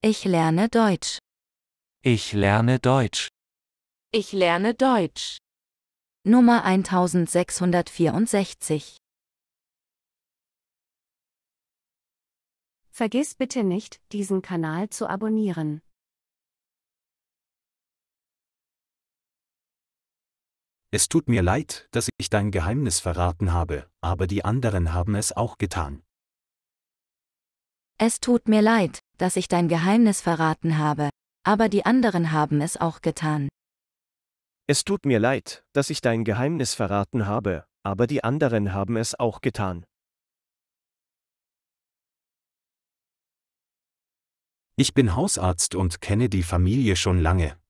Ich lerne Deutsch. Ich lerne Deutsch. Ich lerne Deutsch. Nummer 1664. Vergiss bitte nicht, diesen Kanal zu abonnieren. Es tut mir leid, dass ich dein Geheimnis verraten habe, aber die anderen haben es auch getan. Es tut mir leid, dass ich dein Geheimnis verraten habe, aber die anderen haben es auch getan. Es tut mir leid, dass ich dein Geheimnis verraten habe, aber die anderen haben es auch getan. Ich bin Hausarzt und kenne die Familie schon lange.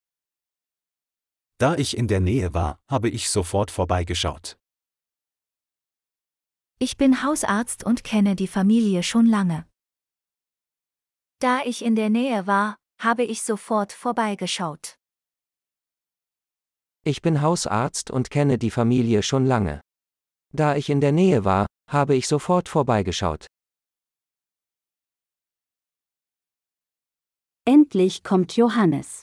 Da ich in der Nähe war, habe ich sofort vorbeigeschaut. Ich bin Hausarzt und kenne die Familie schon lange. Da ich in der Nähe war, habe ich sofort vorbeigeschaut. Ich bin Hausarzt und kenne die Familie schon lange. Da ich in der Nähe war, habe ich sofort vorbeigeschaut. Endlich kommt Johannes.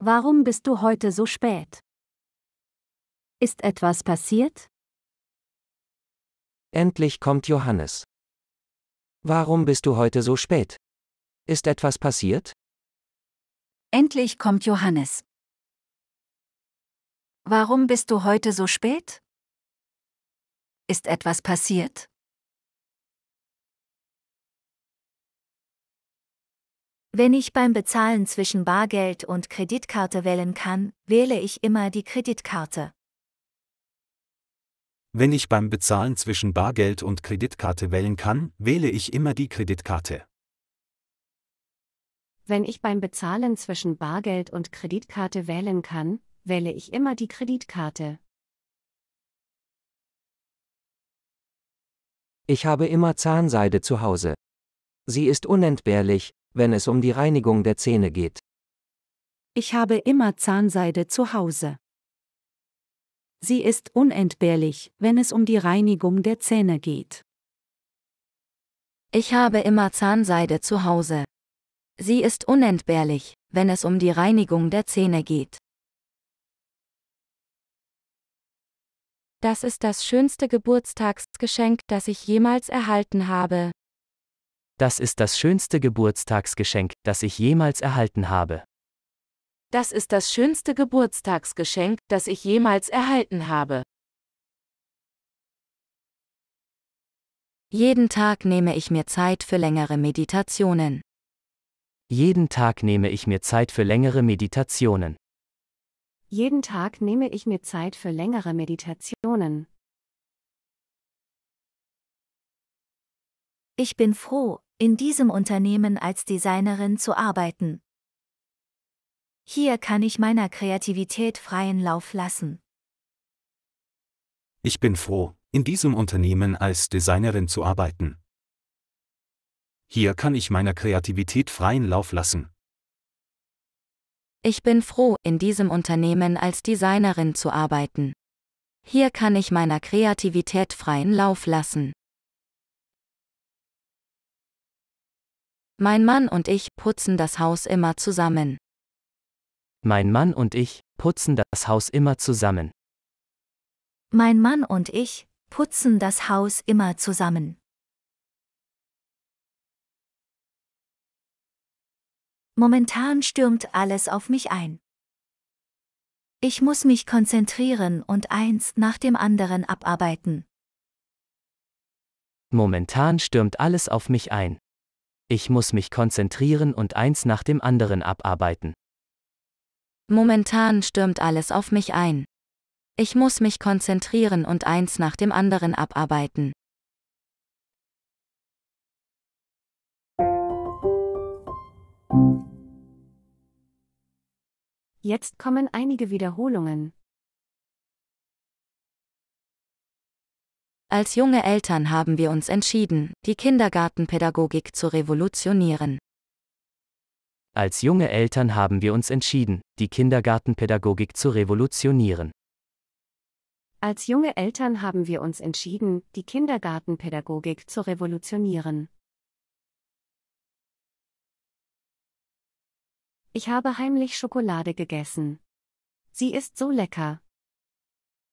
Warum bist du heute so spät? Ist etwas passiert? Endlich kommt Johannes. Warum bist du heute so spät? Ist etwas passiert? Endlich kommt Johannes. Warum bist du heute so spät? Ist etwas passiert? Wenn ich beim Bezahlen zwischen Bargeld und Kreditkarte wählen kann, wähle ich immer die Kreditkarte. Wenn ich beim Bezahlen zwischen Bargeld und Kreditkarte wählen kann, wähle ich immer die Kreditkarte. Wenn ich beim Bezahlen zwischen Bargeld und Kreditkarte wählen kann, wähle ich immer die Kreditkarte. Ich habe immer Zahnseide zu Hause. Sie ist unentbehrlich, wenn es um die Reinigung der Zähne geht. Ich habe immer Zahnseide zu Hause. Sie ist unentbehrlich, wenn es um die Reinigung der Zähne geht. Ich habe immer Zahnseide zu Hause. Sie ist unentbehrlich, wenn es um die Reinigung der Zähne geht. Das ist das schönste Geburtstagsgeschenk, das ich jemals erhalten habe. Das ist das schönste Geburtstagsgeschenk, das ich jemals erhalten habe. Das ist das schönste Geburtstagsgeschenk, das ich jemals erhalten habe. Jeden Tag nehme ich mir Zeit für längere Meditationen. Jeden Tag nehme ich mir Zeit für längere Meditationen. Jeden Tag nehme ich mir Zeit für längere Meditationen. Ich bin froh, in diesem Unternehmen als Designerin zu arbeiten. Hier kann ich meiner Kreativität freien Lauf lassen. Ich bin froh, in diesem Unternehmen als Designerin zu arbeiten. Hier kann ich meiner Kreativität freien Lauf lassen. Ich bin froh, in diesem Unternehmen als Designerin zu arbeiten. Hier kann ich meiner Kreativität freien Lauf lassen. Mein Mann und ich putzen das Haus immer zusammen. Mein Mann und ich putzen das Haus immer zusammen. Mein Mann und ich putzen das Haus immer zusammen. Momentan stürmt alles auf mich ein. Ich muss mich konzentrieren und eins nach dem anderen abarbeiten. Momentan stürmt alles auf mich ein. Ich muss mich konzentrieren und eins nach dem anderen abarbeiten. Momentan stürmt alles auf mich ein. Ich muss mich konzentrieren und eins nach dem anderen abarbeiten. Jetzt kommen einige Wiederholungen. Als junge Eltern haben wir uns entschieden, die Kindergartenpädagogik zu revolutionieren. Als junge Eltern haben wir uns entschieden, die Kindergartenpädagogik zu revolutionieren. Als junge Eltern haben wir uns entschieden, die Kindergartenpädagogik zu revolutionieren. Ich habe heimlich Schokolade gegessen. Sie ist so lecker.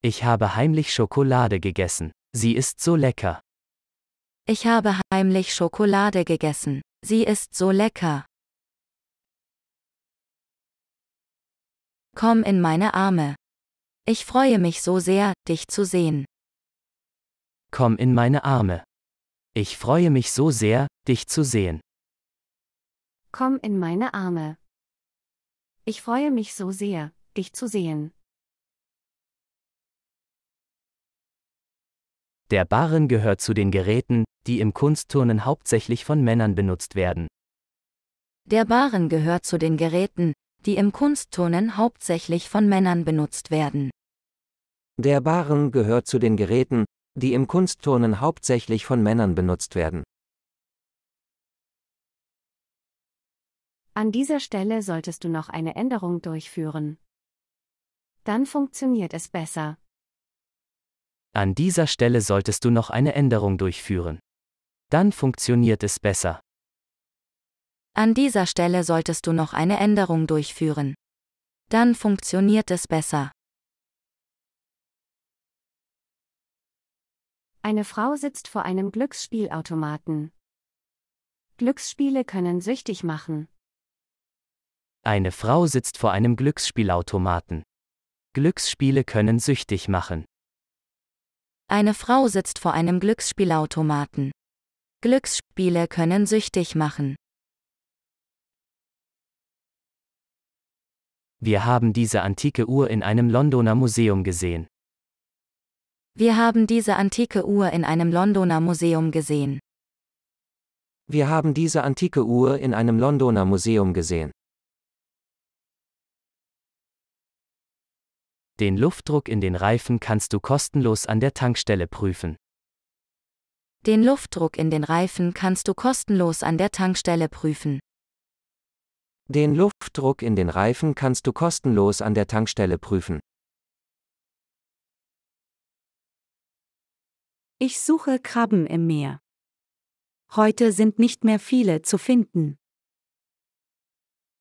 Ich habe heimlich Schokolade gegessen. Sie ist so lecker. Ich habe heimlich Schokolade gegessen. Sie ist so lecker. Komm in meine Arme. Ich freue mich so sehr, dich zu sehen. Komm in meine Arme. Ich freue mich so sehr, dich zu sehen. Komm in meine Arme. Ich freue mich so sehr, dich zu sehen. Der Barren gehört zu den Geräten, die im Kunstturnen hauptsächlich von Männern benutzt werden. Der Barren gehört zu den Geräten, die im Kunstturnen hauptsächlich von Männern benutzt werden. Der Baren gehört zu den Geräten, die im Kunstturnen hauptsächlich von Männern benutzt werden. An dieser Stelle solltest du noch eine Änderung durchführen. Dann funktioniert es besser. An dieser Stelle solltest du noch eine Änderung durchführen. Dann funktioniert es besser. An dieser Stelle solltest du noch eine Änderung durchführen. Dann funktioniert es besser. Eine Frau sitzt vor einem Glücksspielautomaten. Glücksspiele können süchtig machen. Eine Frau sitzt vor einem Glücksspielautomaten. Glücksspiele können süchtig machen. Eine Frau sitzt vor einem Glücksspielautomaten. Glücksspiele können süchtig machen. Wir haben diese antike Uhr in einem Londoner Museum gesehen. Wir haben diese antike Uhr in einem Londoner Museum gesehen. Wir haben diese antike Uhr in einem Londoner Museum gesehen. Den Luftdruck in den Reifen kannst du kostenlos an der Tankstelle prüfen. Den Luftdruck in den Reifen kannst du kostenlos an der Tankstelle prüfen. Den Luftdruck in den Reifen kannst du kostenlos an der Tankstelle prüfen. Ich suche Krabben im Meer. Heute sind nicht mehr viele zu finden.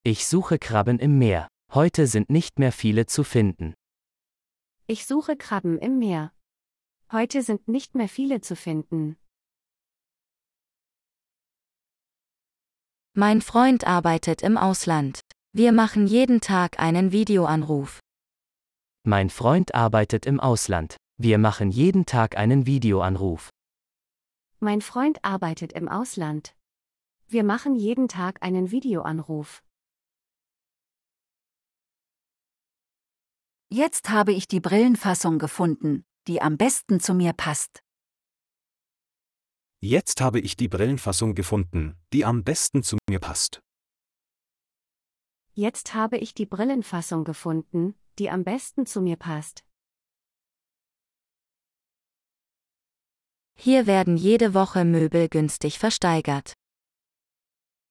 Ich suche Krabben im Meer. Heute sind nicht mehr viele zu finden. Ich suche Krabben im Meer. Heute sind nicht mehr viele zu finden. Mein Freund arbeitet im Ausland. Wir machen jeden Tag einen Videoanruf. Mein Freund arbeitet im Ausland. Wir machen jeden Tag einen Videoanruf. Mein Freund arbeitet im Ausland. Wir machen jeden Tag einen Videoanruf. Jetzt habe ich die Brillenfassung gefunden, die am besten zu mir passt. Jetzt habe ich die Brillenfassung gefunden, die am besten zu mir passt. Jetzt habe ich die Brillenfassung gefunden, die am besten zu mir passt. Hier werden jede Woche Möbel günstig versteigert.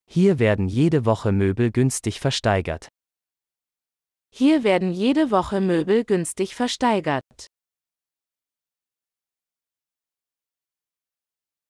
Hier werden jede Woche Möbel günstig versteigert. Hier werden jede Woche Möbel günstig versteigert.